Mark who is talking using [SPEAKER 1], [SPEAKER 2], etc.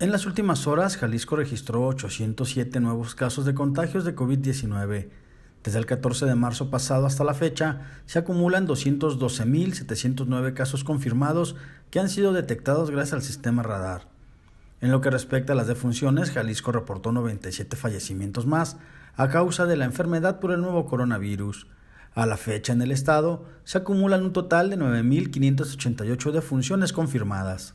[SPEAKER 1] En las últimas horas, Jalisco registró 807 nuevos casos de contagios de COVID-19. Desde el 14 de marzo pasado hasta la fecha, se acumulan 212.709 casos confirmados que han sido detectados gracias al sistema radar. En lo que respecta a las defunciones, Jalisco reportó 97 fallecimientos más a causa de la enfermedad por el nuevo coronavirus. A la fecha en el estado se acumulan un total de 9.588 defunciones confirmadas.